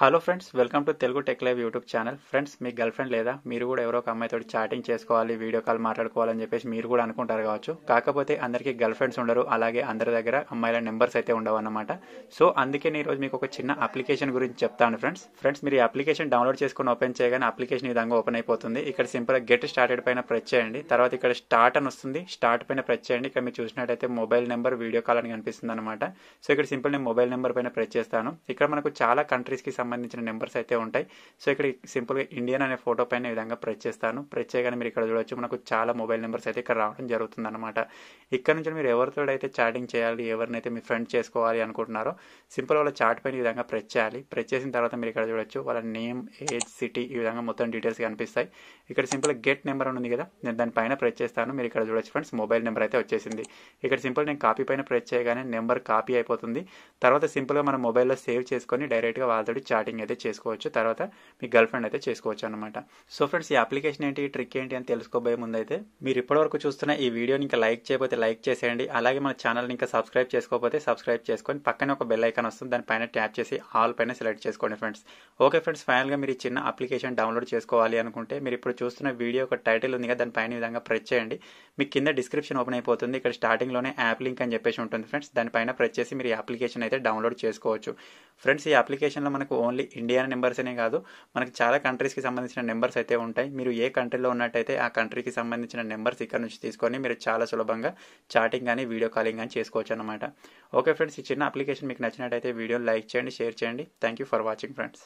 hello friends welcome to Telugu tech live YouTube channel friends మీ girl friend లేదా మీరు కూడా ఎవరో ఒక అమ్మాయితో చాటింగ్ చేసుకోవాలి వీడియో కాల్ మాట్లాడుకోవాలని చెప్పేసి మీరు కూడా అనుకుంటారు కావచ్చు కాకపోతే అందరికీ గర్ల్ ఫ్రెండ్స్ ఉండరు అలాగే అందరి దగ్గర అమ్మాయిల నెంబర్స్ అయితే ఉండవు అనమాట సో అందుకే నేను ఈరోజు మీకు ఒక చిన్న అప్లికేషన్ గురించి చెప్తాను ఫ్రెండ్స్ ఫ్రెండ్స్ మీరు ఈ అప్లికేషన్ డౌన్లోడ్ చేసుకుని ఓపెన్ చేయగానే అప్లికేషన్ ఈ విధంగా ఓపెన్ అయిపోతుంది ఇక్కడ గా గెట్ స్టార్టెడ్ పైన ప్రెస్ చేయండి తర్వాత ఇక్కడ స్టార్ట్ అని వస్తుంది స్టార్ట్ పైన ప్రెస్ చేయండి ఇక్కడ మీరు చూసినట్టయితే మొబైల్ నెంబర్ వీడియో కాల్ అని కనిపిస్తుంది అనమాట సో ఇక్కడ సింపుల్ నేను మొబైల్ నెంబర్ పైన ప్రెస్ చేస్తాను ఇక్కడ మనకు చాలా కంట్రీస్ కి సంబంధించిన నెంబర్స్ అయితే ఉంటాయి సో ఇక్కడ సింపుల్గా ఇండియన్ అనే ఫోటో పైన ఈ విధంగా ప్రెస్ చేస్తాను ప్రెస్ చేయగానే మీరు ఇక్కడ చూడొచ్చు మనకు చాలా మొబైల్ నెంబర్స్ అయితే ఇక్కడ రావడం జరుగుతుంది అనమాట ఇక్కడ నుంచి మీరు ఎవరితో అయితే చాటింగ్ చేయాలి ఎవరినైతే మీ ఫ్రెండ్ చేసుకోవాలి అనుకుంటున్నారో సింపుల్ వాళ్ళ చాట్ పైన ఈ విధంగా ప్రెస్ చేయాలి ప్రెస్ చేసిన తర్వాత మీరు ఇక్కడ చూడొచ్చు వాళ్ళ నేమ్ ఏజ్ సిటీ ఈ విధంగా మొత్తం డీటెయిల్స్ కనిపిస్తాయి ఇక్కడ సింపుల్ గెట్ నెంబర్ ఉంది కదా నేను దానిపైన ప్రెస్ చేస్తాను మీరు ఇక్కడ చూడొచ్చు ఫ్రెండ్స్ మొబైల్ నెంబర్ అయితే వచ్చేసింది ఇక్కడ సింపుల్ నేను కాపీ పైన ప్రెస్ చేయగానే నెంబర్ కాపీ అయిపోతుంది తర్వాత సింపుల్గా మన మొబైల్లో సేవ్ చేసుకొని డైరెక్ట్గా వాళ్ళతో చాటింగ్ అయితే చేసుకోవచ్చు తర్వాత మీ గర్ల్ ఫ్రెండ్ అయితే చేసుకోవచ్చు అనమాట సో ఫ్రెండ్స్ ఈ అప్లికేషన్ ఏంటి ట్రిక్ ఏంటి అని తెలుసుకోబోయే ముందైతే మీరు ఇప్పటివరకు చూస్తున్న ఈ వీడియోని ఇంకా లైక్ చేయకపోతే లైక్ చేసేయండి అలాగే మన ఛానల్ ఇంకా సబ్స్క్రైబ్ చేసుకోకపోతే సబ్స్క్రైబ్ చేసుకొని పక్కనే ఒక బెల్ ఐకాన్ వస్తుంది దానిపైన ట్యాప్ చేసి ఆల్ పైన సెలెక్ట్ చేసుకోండి ఫ్రెండ్స్ ఓకే ఫ్రెండ్స్ ఫైనల్గా మీరు ఈ చిన్న అప్లికేషన్ డౌన్లోడ్ చేసుకోవాలి అనుకుంటే మీరు ఇప్పుడు చూస్తున్న వీడియో ఒక టైటిల్ ఉంది దాని దానిపైన విధంగా ప్రెస్ చేయండి మీ కింద డిస్క్రిప్షన్ ఓపెన్ అయిపోతుంది ఇక్కడ స్టార్టింగ్లోనే యాప్ లింక్ అని చెప్పేసి ఉంటుంది ఫ్రెండ్స్ దానిపైన ప్రెస్ చేసి మీరు ఈ అప్లికేషన్ అయితే డౌన్లోడ్ చేసుకోవచ్చు ఫ్రెండ్స్ ఈ అప్లికేషన్లో మనకు ఓన్లీ ఇండియా నెంబర్స్ అనే కాదు మనకి చాలా కంట్రీస్కి సంబంధించిన నెంబర్స్ అయితే ఉంటాయి మీరు ఏ కంట్రీలో ఉన్నట్టయితే ఆ కంట్రీకి సంబంధించిన నెంబర్స్ ఇక్కడ నుంచి తీసుకొని మీరు చాలా సులభంగా చాటింగ్ కానీ వీడియో కాలింగ్ కానీ చేసుకోవచ్చు అనమాట ఓకే ఫ్రెండ్స్ ఈ చిన్న అప్లికేషన్ మీకు నచ్చినట్టయితే వీడియోని లైక్ చేయండి షేర్ చేయండి thank you for watching friends